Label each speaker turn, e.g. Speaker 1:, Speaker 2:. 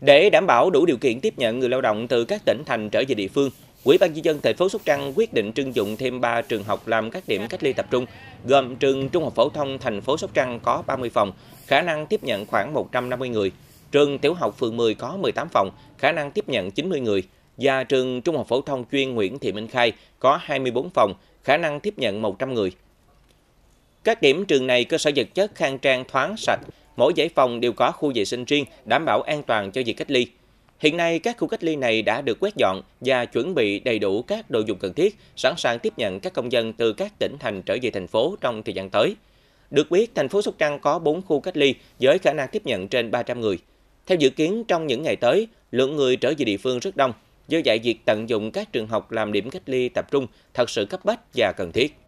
Speaker 1: Để đảm bảo đủ điều kiện tiếp nhận người lao động từ các tỉnh thành trở về địa phương, Ủy ban nhân dân thành phố Sóc Trăng quyết định trưng dụng thêm 3 trường học làm các điểm cách ly tập trung, gồm trường Trung học phổ thông thành phố Sóc Trăng có 30 phòng, khả năng tiếp nhận khoảng 150 người, trường tiểu học phường 10 có 18 phòng, khả năng tiếp nhận 90 người và trường Trung học phổ thông chuyên Nguyễn Thị Minh Khai có 24 phòng, khả năng tiếp nhận 100 người. Các điểm trường này cơ sở vật chất khang trang thoáng sạch, mỗi dãy phòng đều có khu vệ sinh riêng đảm bảo an toàn cho việc cách ly. Hiện nay, các khu cách ly này đã được quét dọn và chuẩn bị đầy đủ các đồ dùng cần thiết, sẵn sàng tiếp nhận các công dân từ các tỉnh thành trở về thành phố trong thời gian tới. Được biết, thành phố Sóc Trăng có 4 khu cách ly với khả năng tiếp nhận trên 300 người. Theo dự kiến, trong những ngày tới, lượng người trở về địa phương rất đông. Do vậy, việc tận dụng các trường học làm điểm cách ly tập trung thật sự cấp bách và cần thiết.